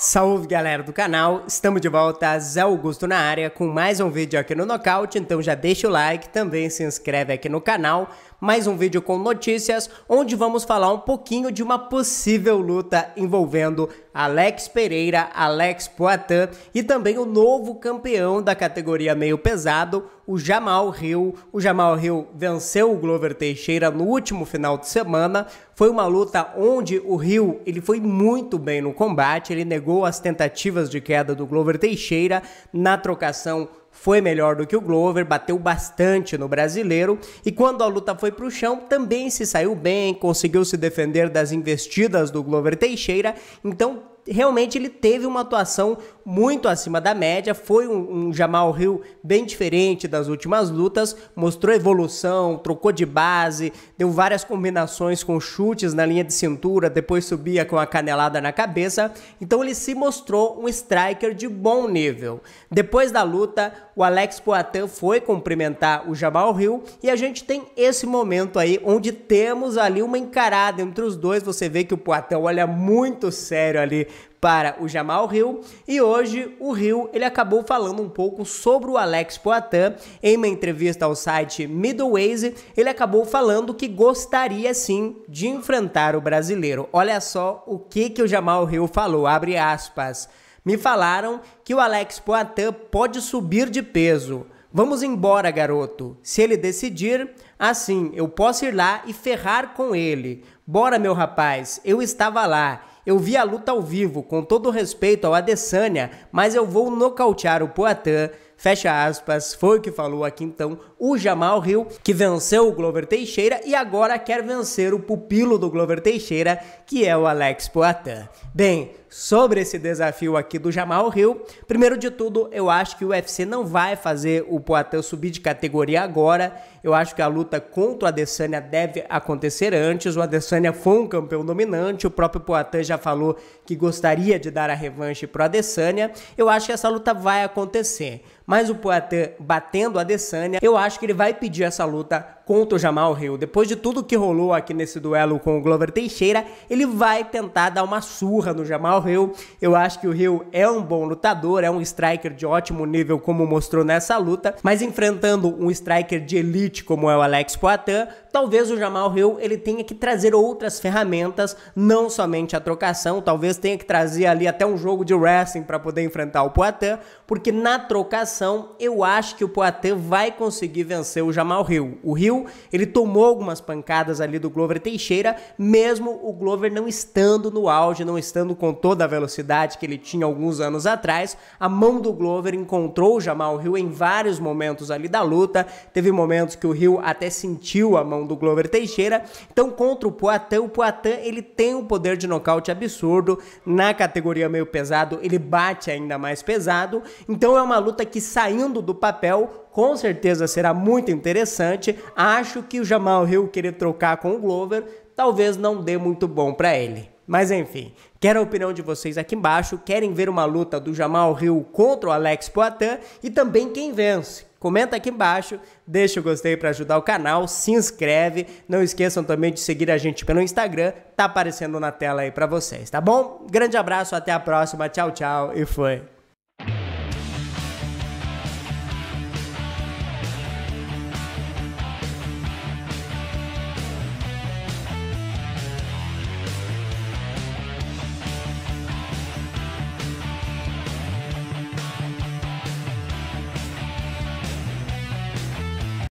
Salve galera do canal, estamos de volta, Zé Augusto na área com mais um vídeo aqui no Nocaute, então já deixa o like, também se inscreve aqui no canal, mais um vídeo com notícias, onde vamos falar um pouquinho de uma possível luta envolvendo Alex Pereira, Alex Poitin e também o novo campeão da categoria meio pesado, o Jamal Hill. O Jamal Hill venceu o Glover Teixeira no último final de semana. Foi uma luta onde o Hill ele foi muito bem no combate, ele negou as tentativas de queda do Glover Teixeira na trocação foi melhor do que o Glover, bateu bastante no brasileiro e quando a luta foi para o chão também se saiu bem, conseguiu se defender das investidas do Glover Teixeira. Então realmente ele teve uma atuação muito acima da média, foi um, um Jamal Hill bem diferente das últimas lutas, mostrou evolução, trocou de base, deu várias combinações com chutes na linha de cintura, depois subia com a canelada na cabeça, então ele se mostrou um striker de bom nível. Depois da luta, o Alex Poitin foi cumprimentar o Jamal Hill e a gente tem esse momento aí onde temos ali uma encarada entre os dois, você vê que o Poitin olha muito sério ali para o Jamal Hill e hoje o Hill ele acabou falando um pouco sobre o Alex Poatan em uma entrevista ao site Middleways, ele acabou falando que gostaria sim de enfrentar o brasileiro. Olha só o que que o Jamal Hill falou, abre aspas. Me falaram que o Alex Poatan pode subir de peso. Vamos embora, garoto. Se ele decidir, assim eu posso ir lá e ferrar com ele. Bora, meu rapaz, eu estava lá. Eu vi a luta ao vivo, com todo respeito ao Adesanya, mas eu vou nocautear o Poatan fecha aspas, foi o que falou aqui então o Jamal Hill, que venceu o Glover Teixeira e agora quer vencer o pupilo do Glover Teixeira, que é o Alex Poatan. Bem, sobre esse desafio aqui do Jamal Hill, primeiro de tudo, eu acho que o UFC não vai fazer o Poatan subir de categoria agora. Eu acho que a luta contra o Adesanya deve acontecer antes. O Adesanya foi um campeão dominante, o próprio Poatan já falou que gostaria de dar a revanche o Adesanya. Eu acho que essa luta vai acontecer mas o Poitin batendo a Adesanya, eu acho que ele vai pedir essa luta contra o Jamal Hill. Depois de tudo que rolou aqui nesse duelo com o Glover Teixeira, ele vai tentar dar uma surra no Jamal Hill. Eu acho que o Hill é um bom lutador, é um striker de ótimo nível, como mostrou nessa luta, mas enfrentando um striker de elite como é o Alex Poitin, talvez o Jamal Hill ele tenha que trazer outras ferramentas, não somente a trocação, talvez tenha que trazer ali até um jogo de wrestling para poder enfrentar o Poitin, porque na trocação eu acho que o Poitin vai conseguir vencer o Jamal Hill. O Hill, ele tomou algumas pancadas ali do Glover Teixeira, mesmo o Glover não estando no auge, não estando com toda a velocidade que ele tinha alguns anos atrás. A mão do Glover encontrou o Jamal Hill em vários momentos ali da luta. Teve momentos que o Hill até sentiu a mão do Glover Teixeira. Então, contra o Poitin, o Poitin, ele tem um poder de nocaute absurdo. Na categoria meio pesado, ele bate ainda mais pesado. Então, é uma luta que saindo do papel, com certeza será muito interessante. Acho que o Jamal Hill querer trocar com o Glover talvez não dê muito bom para ele. Mas enfim, quero a opinião de vocês aqui embaixo. Querem ver uma luta do Jamal Hill contra o Alex Poitin e também quem vence? Comenta aqui embaixo, deixa o gostei para ajudar o canal, se inscreve, não esqueçam também de seguir a gente pelo Instagram, tá aparecendo na tela aí para vocês, tá bom? Grande abraço, até a próxima, tchau, tchau e foi.